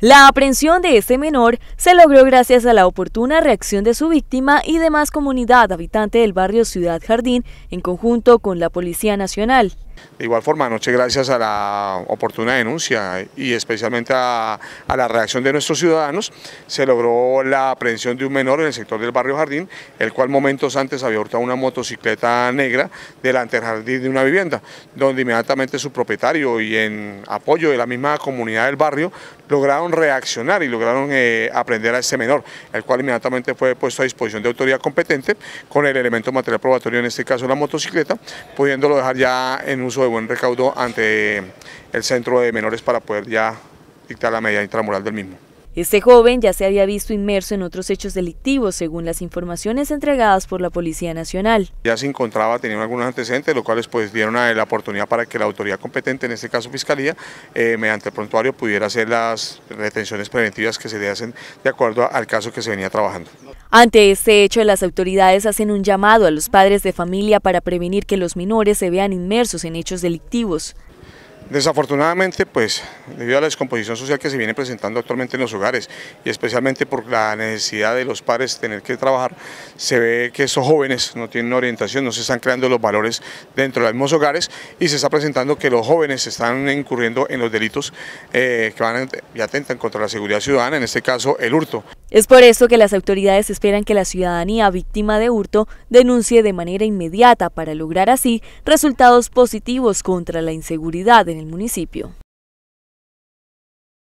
La aprehensión de este menor se logró gracias a la oportuna reacción de su víctima y demás comunidad habitante del barrio Ciudad Jardín en conjunto con la Policía Nacional. De igual forma, anoche gracias a la oportuna denuncia y especialmente a, la reacción de nuestros ciudadanos, se logró la aprehensión de un menor en el sector del barrio Jardín, el cual momentos antes había hurtado una motocicleta negra delante del jardín de una vivienda, donde inmediatamente su propietario y en apoyo de la misma comunidad del barrio lograron reaccionar y lograron eh, aprender a ese menor, el cual inmediatamente fue puesto a disposición de autoridad competente con el elemento material probatorio, en este caso la motocicleta, pudiéndolo dejar ya en un uso de buen recaudo ante el centro de menores para poder ya dictar la medida intramural del mismo. Este joven ya se había visto inmerso en otros hechos delictivos, según las informaciones entregadas por la Policía Nacional. Ya se encontraba, tenían algunos antecedentes, los cuales pues dieron la oportunidad para que la autoridad competente, en este caso Fiscalía, eh, mediante el prontuario pudiera hacer las retenciones preventivas que se le hacen de acuerdo al caso que se venía trabajando. Ante este hecho, las autoridades hacen un llamado a los padres de familia para prevenir que los menores se vean inmersos en hechos delictivos. Desafortunadamente, pues, debido a la descomposición social que se viene presentando actualmente en los hogares y especialmente por la necesidad de los padres tener que trabajar, se ve que esos jóvenes no tienen orientación, no se están creando los valores dentro de los mismos hogares y se está presentando que los jóvenes están incurriendo en los delitos eh, que van y atentan contra la seguridad ciudadana, en este caso el hurto. Es por eso que las autoridades esperan que la ciudadanía víctima de hurto denuncie de manera inmediata para lograr así resultados positivos contra la inseguridad en el municipio.